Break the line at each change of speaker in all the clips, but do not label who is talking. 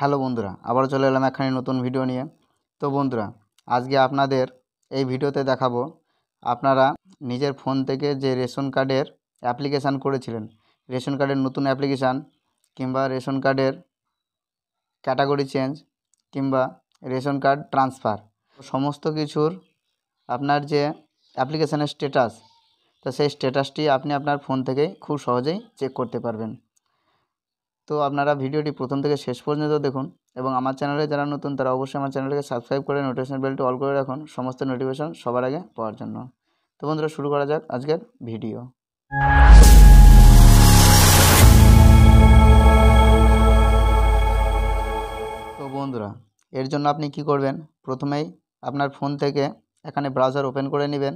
hello বন্ধুরা আবার চলে এলাম একখানি নতুন ভিডিও নিয়ে তো বন্ধুরা আজকে আপনাদের এই ভিডিওতে দেখাবো আপনারা নিজের ফোন থেকে যে রেশন কার্ডের অ্যাপ্লিকেশান করেছিলেন রেশন কার্ডের নতুন অ্যাপ্লিকেশান কিংবা রেশন কার্ডের ক্যাটাগরি চেঞ্জ কিংবা রেশন কার্ড ট্রান্সফার সমস্ত কিছুর আপনার যে অ্যাপ্লিকেশানের স্ট্যাটাস তো সেই স্ট্যাটাসটি আপনি আপনার ফোন থেকেই খুব সহজেই চেক করতে পারবেন তো আপনারা ভিডিওটি প্রথম থেকে শেষ পর্যন্ত দেখুন এবং আমার চ্যানেলে যারা নতুন তারা অবশ্যই আমার চ্যানেলকে সাবস্ক্রাইব করে নোটিফিকেশন বেলটি অল করে রাখুন সমস্ত নোটিফিকেশন সবার আগে পাওয়ার জন্য তো বন্ধুরা শুরু করা যাক আজকের ভিডিও তো বন্ধুরা এর জন্য আপনি কি করবেন প্রথমেই আপনার ফোন থেকে এখানে ব্রাউজার ওপেন করে নেবেন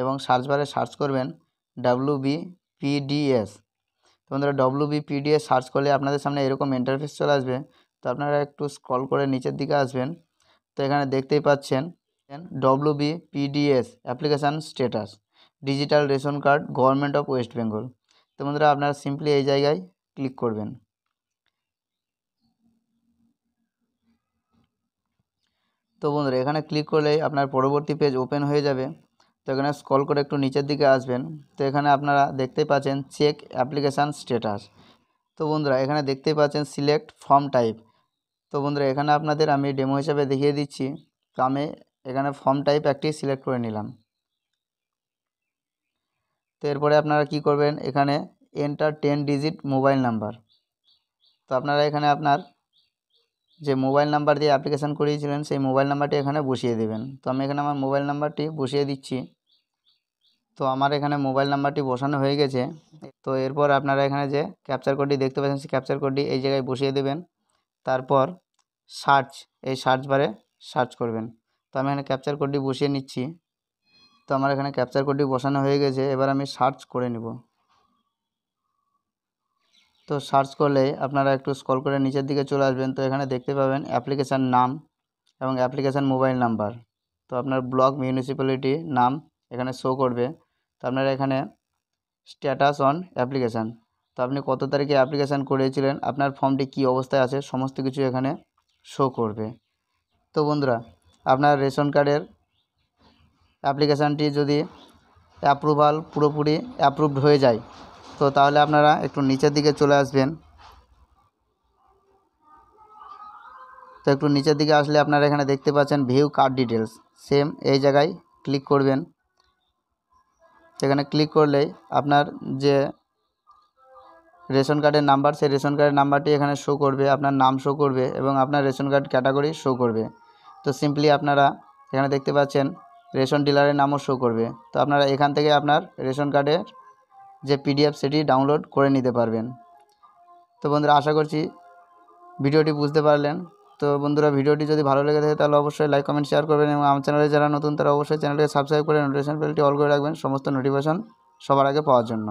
এবং সার্চ বারে সার্চ করবেন ডাব্লু বি পিডিএস বন্ধুরা ডব্লু বিপিডিএস সার্চ করলে আপনাদের সামনে এরকম ইন্টারফেস চলে আসবে তো আপনারা একটু স্ক্রল করে নিচের দিকে আসবেন তো এখানে দেখতেই পাচ্ছেন W BPDS application status digital ration card government of West Bengal তো আপনারা সিম্পলি এই জায়গায় ক্লিক করবেন তো বন্ধুরা এখানে ক্লিক করলেই আপনার পরবর্তী পেজ ওপেন হয়ে যাবে তো এখানে স্কল করে একটু নিচের দিকে আসবেন তো এখানে আপনারা দেখতেই পাচ্ছেন চেক অ্যাপ্লিকেশান স্ট্যাটাস তো বন্ধুরা এখানে দেখতেই পাচ্ছেন সিলেক্ট ফর্ম টাইপ তো বন্ধুরা এখানে আপনাদের আমি ডেমো হিসাবে দেখিয়ে দিচ্ছি তো আমি এখানে ফর্ম টাইপ একটি সিলেক্ট করে নিলাম তো এরপরে আপনারা কি করবেন এখানে enter ten digit mobile number তো আপনারা এখানে আপনার যে মোবাইল নাম্বার দিয়ে অ্যাপ্লিকেশান করিয়েছিলেন সেই মোবাইল নাম্বারটি এখানে বসিয়ে দেবেন তো আমি এখানে আমার মোবাইল নাম্বারটি বসিয়ে দিচ্ছি তো আমার এখানে মোবাইল নাম্বারটি বসানো হয়ে গেছে তো এরপর আপনারা এখানে যে ক্যাপচার কোডটি দেখতে পাচ্ছেন সেই ক্যাপচার কোডটি এই জায়গায় বসিয়ে দেবেন তারপর সার্চ এই সার্চ বারে সার্চ করবেন তো আমি এখানে ক্যাপচার কোডটি বসিয়ে নিচ্ছি তো আমার এখানে ক্যাপচার কোডটি বসানো হয়ে গেছে এবার আমি সার্চ করে নেব তো সার্চ করলে আপনারা একটু স্কল করে নিচের দিকে চলে আসবেন তো এখানে দেখতে পাবেন অ্যাপ্লিকেশান নাম এবং অ্যাপ্লিকেশান মোবাইল নাম্বার তো আপনার ব্লক মিউনিসিপ্যালিটি নাম এখানে শো করবে তো আপনারা এখানে স্ট্যাটাস অন অ্যাপ্লিকেশান তো আপনি কত তারিখে অ্যাপ্লিকেশান করিয়েছিলেন আপনার ফর্মটি কি অবস্থায় আছে সমস্ত কিছু এখানে শো করবে তো বন্ধুরা আপনার রেশন কার্ডের অ্যাপ্লিকেশানটি যদি অ্যাপ্রুভাল পুরোপুরি অ্যাপ্রুভড হয়ে যায় তো তাহলে আপনারা একটু নিচের দিকে চলে আসবেন তো একটু নিচের দিকে আসলে আপনারা এখানে দেখতে পাচ্ছেন ভিউ কার্ড ডিটেলস সেম এই জায়গায় ক্লিক করবেন সেখানে ক্লিক করলেই আপনার যে রেশন কার্ডের নাম্বার সেই রেশন কার্ডের নাম্বারটি এখানে শো করবে আপনার নাম শো করবে এবং আপনার রেশন কার্ড ক্যাটাগরি শো করবে তো সিম্পলি আপনারা এখানে দেখতে পাচ্ছেন রেশন ডিলারের নামও শো করবে তো আপনারা এখান থেকে আপনার রেশন কার্ডের যে পিডিএফ সেটি ডাউনলোড করে নিতে পারবেন তো বন্ধুরা আশা করছি ভিডিওটি বুঝতে পারলেন তো বন্ধুরা ভিডিওটি যদি ভালো লেগে থাকে তাহলে অবশ্যই লাইক কমেন্ট শেয়ার করবেন এবং আমার চ্যানেলে যারা নতুন তারা অবশ্যই চ্যানেলটিকে সাবস্ক্রাইব করে নোটিফিকেশন বেলটি অল করে রাখবেন সমস্ত নোটিফিকেশন সবার আগে পাওয়ার জন্য